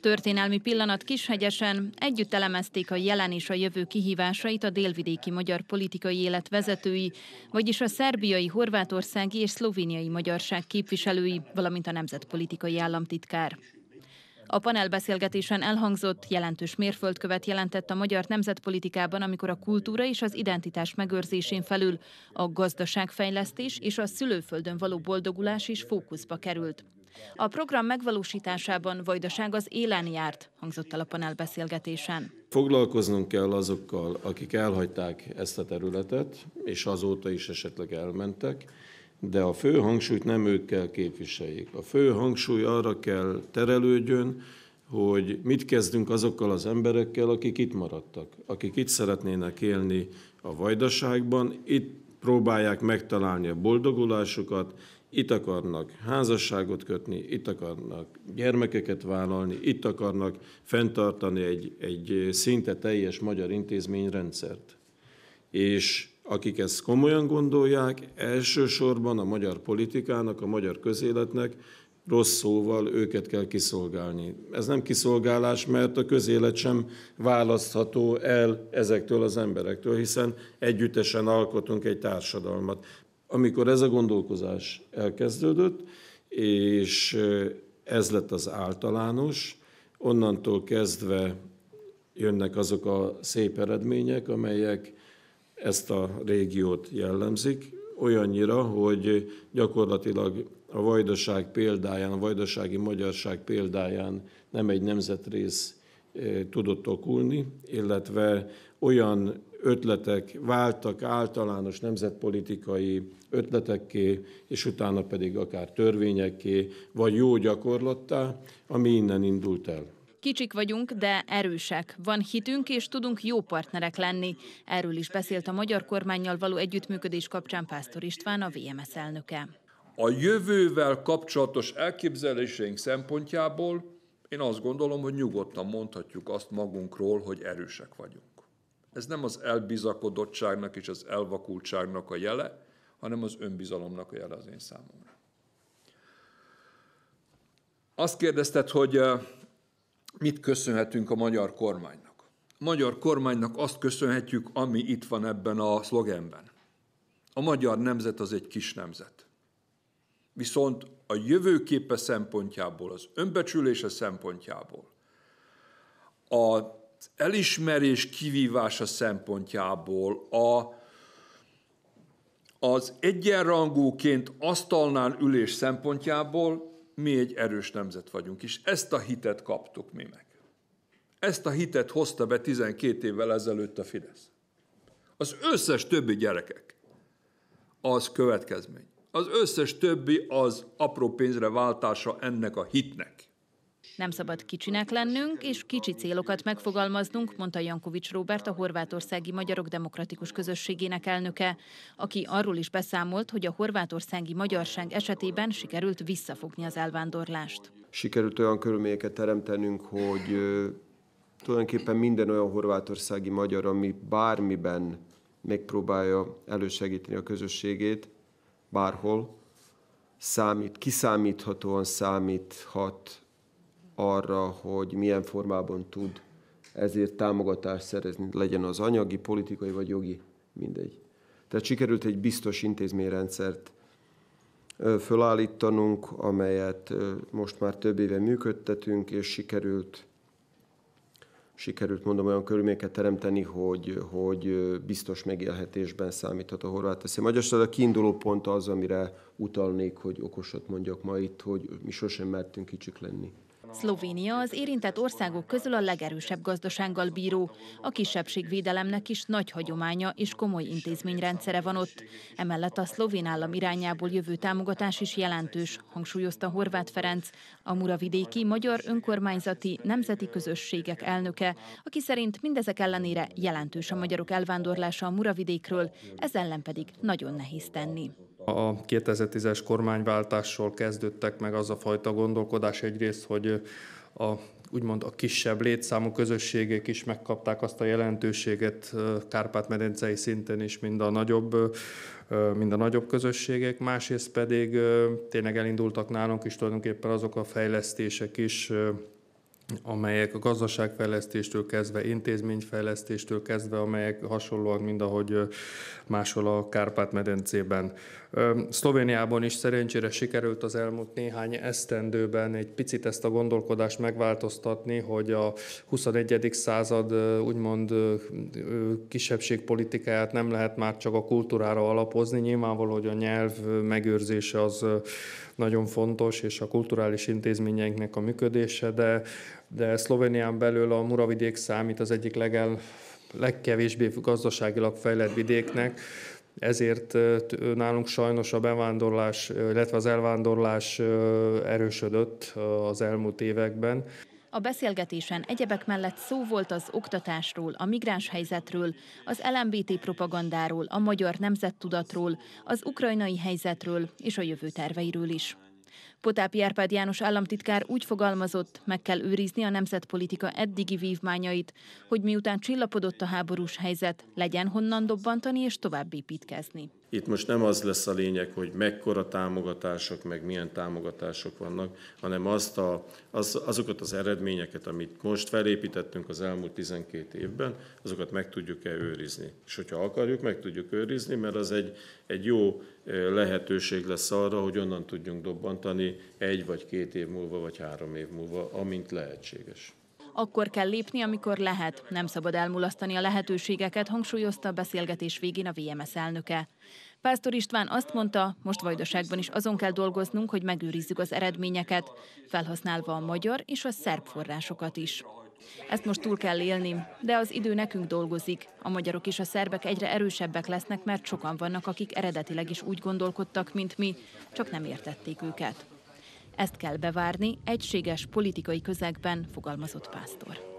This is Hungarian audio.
Történelmi pillanat Kishegyesen együtt elemezték a jelen és a jövő kihívásait a délvidéki magyar politikai élet vezetői, vagyis a szerbiai, horvátországi és szlovéniai magyarság képviselői, valamint a nemzetpolitikai államtitkár. A panelbeszélgetésen elhangzott jelentős mérföldkövet jelentett a magyar nemzetpolitikában, amikor a kultúra és az identitás megőrzésén felül a gazdaságfejlesztés és a szülőföldön való boldogulás is fókuszba került. A program megvalósításában Vajdaság az élen járt, hangzott el a panelbeszélgetésen. Foglalkoznunk kell azokkal, akik elhagyták ezt a területet, és azóta is esetleg elmentek, de a fő hangsúlyt nem ők kell képviseljék. A fő hangsúly arra kell terelődjön, hogy mit kezdünk azokkal az emberekkel, akik itt maradtak, akik itt szeretnének élni a vajdaságban, itt próbálják megtalálni a boldogulásukat, itt akarnak házasságot kötni, itt akarnak gyermekeket vállalni, itt akarnak fenntartani egy, egy szinte teljes magyar intézményrendszert. És akik ezt komolyan gondolják, elsősorban a magyar politikának, a magyar közéletnek rossz szóval őket kell kiszolgálni. Ez nem kiszolgálás, mert a közélet sem választható el ezektől az emberektől, hiszen együttesen alkotunk egy társadalmat. Amikor ez a gondolkozás elkezdődött, és eh, ez lett az általános, onnantól kezdve jönnek azok a szép eredmények, amelyek ezt a régiót jellemzik, olyannyira, hogy gyakorlatilag a vajdaság példáján, a vajdasági magyarság példáján nem egy nemzetrész eh, tudott okulni, illetve olyan ötletek váltak általános nemzetpolitikai ötletekké, és utána pedig akár törvényekké, vagy jó gyakorlattá, ami innen indult el. Kicsik vagyunk, de erősek. Van hitünk, és tudunk jó partnerek lenni. Erről is beszélt a magyar kormányjal való együttműködés kapcsán Pásztor István, a VMS elnöke. A jövővel kapcsolatos elképzeléseink szempontjából én azt gondolom, hogy nyugodtan mondhatjuk azt magunkról, hogy erősek vagyunk. Ez nem az elbizakodottságnak és az elvakultságnak a jele, hanem az önbizalomnak a jele az én számomra. Azt kérdezted, hogy eh, mit köszönhetünk a magyar kormánynak. A magyar kormánynak azt köszönhetjük, ami itt van ebben a szlogenben. A magyar nemzet az egy kis nemzet. Viszont a jövőképe szempontjából, az önbecsülése szempontjából, a elismerés kivívása szempontjából a, az egyenrangúként asztalnál ülés szempontjából mi egy erős nemzet vagyunk, és ezt a hitet kaptuk mi meg. Ezt a hitet hozta be 12 évvel ezelőtt a Fidesz. Az összes többi gyerekek az következmény. Az összes többi az apró pénzre váltása ennek a hitnek. Nem szabad kicsinek lennünk, és kicsi célokat megfogalmaznunk, mondta Jankovics Róbert, a Horvátországi Magyarok Demokratikus Közösségének elnöke, aki arról is beszámolt, hogy a horvátországi magyarság esetében sikerült visszafogni az elvándorlást. Sikerült olyan körülményeket teremtenünk, hogy tulajdonképpen minden olyan horvátországi magyar, ami bármiben megpróbálja elősegíteni a közösségét, bárhol, számít, kiszámíthatóan számíthat arra, hogy milyen formában tud ezért támogatást szerezni, legyen az anyagi, politikai vagy jogi, mindegy. Tehát sikerült egy biztos intézményrendszert fölállítanunk, amelyet most már több éve működtetünk, és sikerült, sikerült mondom olyan körülményeket teremteni, hogy, hogy biztos megélhetésben számíthat a horvát eszély. Magyarország a kiinduló pont az, amire utalnék, hogy okosat mondjak ma itt, hogy mi sosem mertünk kicsik lenni. Szlovénia az érintett országok közül a legerősebb gazdasággal bíró. A kisebbségvédelemnek is nagy hagyománya és komoly intézményrendszere van ott. Emellett a szlovén állam irányából jövő támogatás is jelentős, hangsúlyozta Horváth Ferenc, a muravidéki magyar önkormányzati nemzeti közösségek elnöke, aki szerint mindezek ellenére jelentős a magyarok elvándorlása a muravidékről, ez ellen pedig nagyon nehéz tenni. A 2010-es kormányváltással kezdődtek meg az a fajta gondolkodás egyrészt, hogy a úgymond a kisebb létszámú közösségek is megkapták azt a jelentőséget Kárpát-medencei szinten is, mind a nagyobb, mind a nagyobb közösségek. Másrészt pedig tényleg elindultak nálunk is tulajdonképpen azok a fejlesztések is, amelyek a gazdaságfejlesztéstől kezdve, intézményfejlesztéstől kezdve, amelyek hasonlóak, mint ahogy máshol a Kárpát-medencében. Szlovéniában is szerencsére sikerült az elmúlt néhány esztendőben egy picit ezt a gondolkodást megváltoztatni, hogy a 21. század úgymond kisebbségpolitikáját nem lehet már csak a kultúrára alapozni. Nyilvánvaló, hogy a nyelv megőrzése az nagyon fontos, és a kulturális intézményeinknek a működése, de, de Szlovénián belül a Muravidék számít az egyik legel, legkevésbé gazdaságilag fejlett vidéknek, ezért nálunk sajnos a bevándorlás, illetve az elvándorlás erősödött az elmúlt években. A beszélgetésen egyebek mellett szó volt az oktatásról, a migráns helyzetről, az LMBT propagandáról, a magyar nemzettudatról, az ukrajnai helyzetről és a jövő terveiről is. Potápi Árpád János államtitkár úgy fogalmazott, meg kell őrizni a nemzetpolitika eddigi vívmányait, hogy miután csillapodott a háborús helyzet, legyen honnan dobbantani és tovább építkezni. Itt most nem az lesz a lényeg, hogy mekkora támogatások, meg milyen támogatások vannak, hanem azt a, az, azokat az eredményeket, amit most felépítettünk az elmúlt 12 évben, azokat meg tudjuk-e őrizni. És hogyha akarjuk, meg tudjuk őrizni, mert az egy, egy jó lehetőség lesz arra, hogy onnan tudjunk dobbantani egy vagy két év múlva, vagy három év múlva, amint lehetséges. Akkor kell lépni, amikor lehet. Nem szabad elmulasztani a lehetőségeket, hangsúlyozta a beszélgetés végén a VMS elnöke. Pásztor István azt mondta, most Vajdaságban is azon kell dolgoznunk, hogy megőrizzük az eredményeket, felhasználva a magyar és a szerb forrásokat is. Ezt most túl kell élni, de az idő nekünk dolgozik. A magyarok és a szerbek egyre erősebbek lesznek, mert sokan vannak, akik eredetileg is úgy gondolkodtak, mint mi, csak nem értették őket. Ezt kell bevárni egységes politikai közegben, fogalmazott Pásztor.